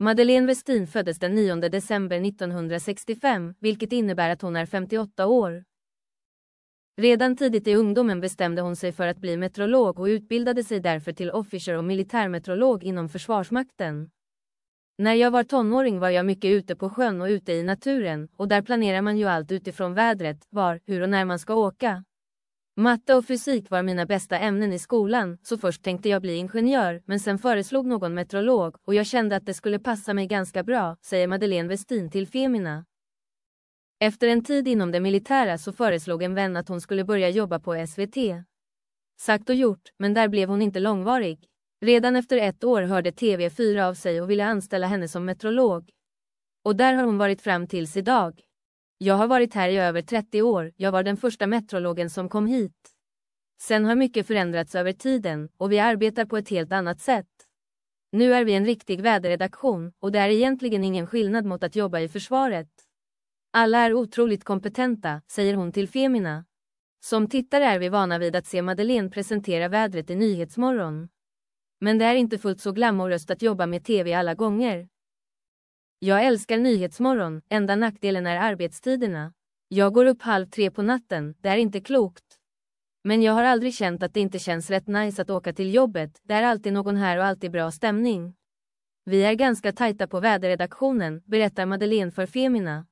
Madeleine Westin föddes den 9 december 1965, vilket innebär att hon är 58 år. Redan tidigt i ungdomen bestämde hon sig för att bli meteorolog och utbildade sig därför till officer och militärmeteorolog inom Försvarsmakten. När jag var tonåring var jag mycket ute på sjön och ute i naturen och där planerar man ju allt utifrån vädret, var, hur och när man ska åka. Matte och fysik var mina bästa ämnen i skolan, så först tänkte jag bli ingenjör, men sen föreslog någon metrolog och jag kände att det skulle passa mig ganska bra, säger Madeleine Westin till Femina. Efter en tid inom det militära så föreslog en vän att hon skulle börja jobba på SVT. Sagt och gjort, men där blev hon inte långvarig. Redan efter ett år hörde TV4 av sig och ville anställa henne som metrolog. Och där har hon varit fram tills idag. Jag har varit här i över 30 år, jag var den första metrologen som kom hit. Sen har mycket förändrats över tiden och vi arbetar på ett helt annat sätt. Nu är vi en riktig väderredaktion och det är egentligen ingen skillnad mot att jobba i försvaret. Alla är otroligt kompetenta, säger hon till Femina. Som tittare är vi vana vid att se Madeleine presentera vädret i Nyhetsmorgon. Men det är inte fullt så glamoröst att jobba med TV alla gånger. Jag älskar Nyhetsmorgon, enda nackdelen är arbetstiderna. Jag går upp halv tre på natten, det är inte klokt. Men jag har aldrig känt att det inte känns rätt nice att åka till jobbet, det är alltid någon här och alltid bra stämning. Vi är ganska tajta på väderredaktionen, berättar Madeleine för Femina.